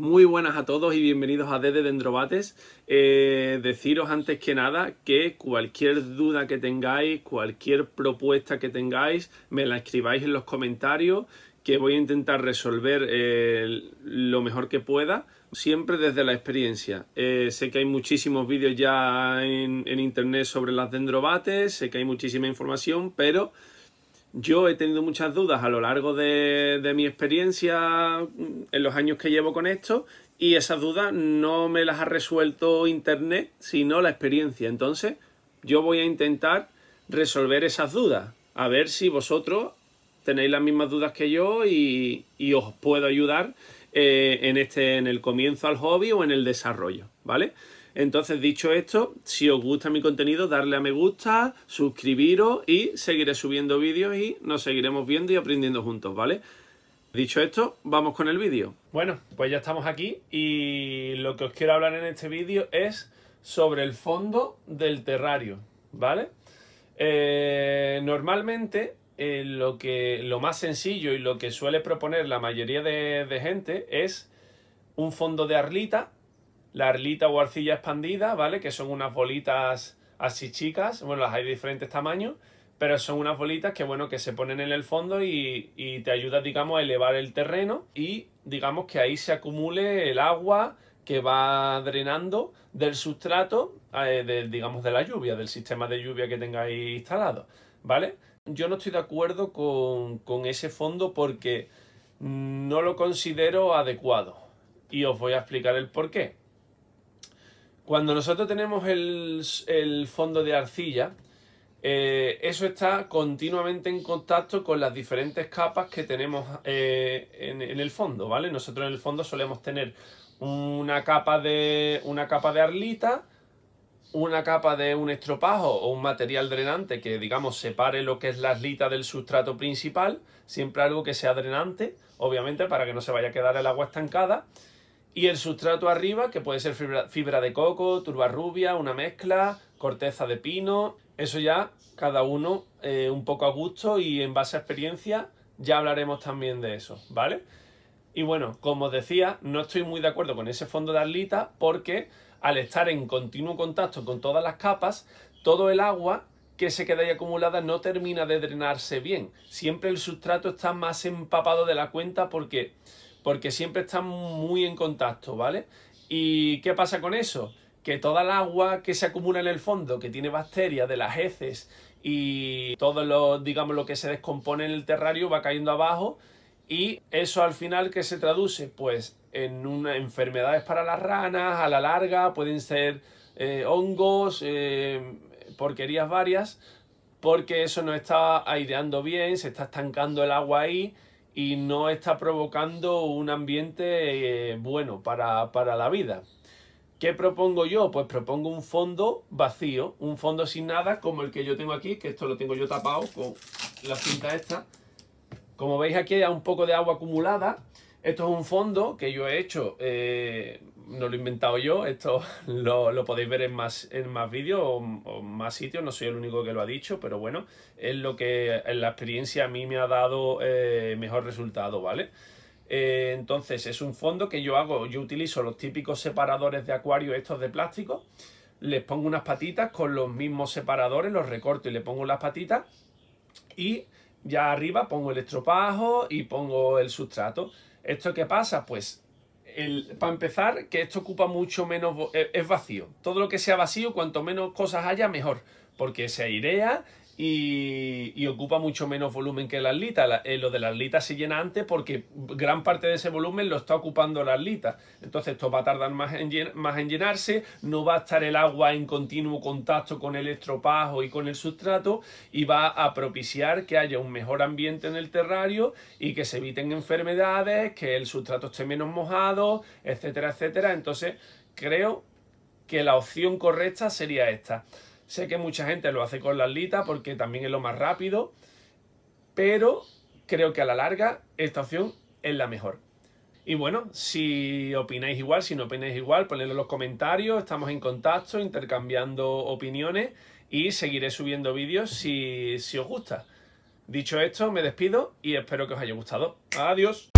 Muy buenas a todos y bienvenidos a Desde Dendrobates. Eh, deciros antes que nada que cualquier duda que tengáis, cualquier propuesta que tengáis, me la escribáis en los comentarios que voy a intentar resolver eh, lo mejor que pueda, siempre desde la experiencia. Eh, sé que hay muchísimos vídeos ya en, en internet sobre las dendrobates, sé que hay muchísima información, pero yo he tenido muchas dudas a lo largo de, mi experiencia mm, en los años que llevo con esto y esas dudas no me las ha resuelto Internet, sino la experiencia. Entonces, yo voy a intentar resolver esas dudas, a ver si vosotros tenéis las mismas dudas que yo y, os puedo ayudar eh, en, este, en el comienzo al hobby o en el desarrollo, ¿vale? Entonces, dicho esto, si os gusta mi contenido, darle a me gusta, suscribiros y seguiré subiendo vídeos y nos seguiremos viendo y aprendiendo juntos, ¿vale? Dicho esto, vamos con el vídeo. Bueno, pues ya estamos aquí y lo que os quiero hablar en este vídeo es sobre el fondo del terrario, ¿vale? Eh, normalmente eh, lo, que, lo más sencillo y lo que suele proponer la mayoría de gente es un fondo de arlita la arlita o arcilla expandida, ¿vale? Que son unas bolitas así chicas, bueno, las hay de diferentes tamaños, pero son unas bolitas que, bueno, que se ponen en el fondo y, te ayuda, digamos, a elevar el terreno y, digamos, que ahí se acumule el agua que va drenando del sustrato, eh, digamos, de la lluvia, del sistema de lluvia que tengáis instalado, ¿vale? Yo no estoy de acuerdo con, con ese fondo porque no lo considero adecuado y os voy a explicar el por qué. Cuando nosotros tenemos el, fondo de arcilla, eh, eso está continuamente en contacto con las diferentes capas que tenemos eh, en, el fondo, ¿vale? Nosotros en el fondo solemos tener una capa de, una capa de arlita, una capa de un estropajo o un material drenante que, digamos, separe lo que es la arlita del sustrato principal, siempre algo que sea drenante, obviamente, para que no se vaya a quedar el agua estancada. Y el sustrato arriba, que puede ser fibra, de coco, turba rubia, una mezcla, corteza de pino. Eso ya cada uno eh, un poco a gusto y en base a experiencia ya hablaremos también de eso, ¿vale? Y bueno, como os decía, no estoy muy de acuerdo con ese fondo de arlita porque al estar en continuo contacto con todas las capas, todo el agua que se queda ahí acumulada no termina de drenarse bien. Siempre el sustrato está más empapado de la cuenta porque porque siempre están muy en contacto, ¿vale? ¿Y qué pasa con eso? Que toda el agua que se acumula en el fondo, que tiene bacterias de las heces y todo lo, digamos, lo que se descompone en el terrario va cayendo abajo y eso al final que se traduce pues en unas enfermedades para las ranas, a la larga pueden ser eh, hongos, eh, porquerías varias, porque eso no está aireando bien, se está estancando el agua ahí y no está provocando un ambiente eh, bueno para, la vida. ¿Qué propongo yo? Pues propongo un fondo vacío, un fondo sin nada, como el que yo tengo aquí, que esto lo tengo yo tapado con la cinta esta. Como veis aquí hay un poco de agua acumulada. Esto es un fondo que yo he hecho eh, no lo he inventado yo, esto lo, podéis ver en más, en más vídeos o, más sitios, no soy el único que lo ha dicho, pero bueno, es lo que en la experiencia a mí me ha dado eh, mejor resultado, ¿vale? Eh, entonces es un fondo que yo hago, yo utilizo los típicos separadores de acuario estos de plástico, les pongo unas patitas con los mismos separadores, los recorto y le pongo las patitas y ya arriba pongo el estropajo y pongo el sustrato. ¿Esto qué pasa? Pues para empezar, que esto ocupa mucho menos, eh, es vacío. Todo lo que sea vacío, cuanto menos cosas haya, mejor. Porque se airea y, ocupa mucho menos volumen que la litas eh, lo de la litas se llena antes porque gran parte de ese volumen lo está ocupando la litas Entonces esto va a tardar más en, más en llenarse, no va a estar el agua en continuo contacto con el estropajo y con el sustrato y va a propiciar que haya un mejor ambiente en el terrario y que se eviten enfermedades, que el sustrato esté menos mojado, etcétera, etcétera. Entonces creo que la opción correcta sería esta. Sé que mucha gente lo hace con la alita porque también es lo más rápido, pero creo que a la larga esta opción es la mejor. Y bueno, si opináis igual, si no opináis igual, ponedlo en los comentarios, estamos en contacto, intercambiando opiniones y seguiré subiendo vídeos si, si os gusta. Dicho esto, me despido y espero que os haya gustado. Adiós.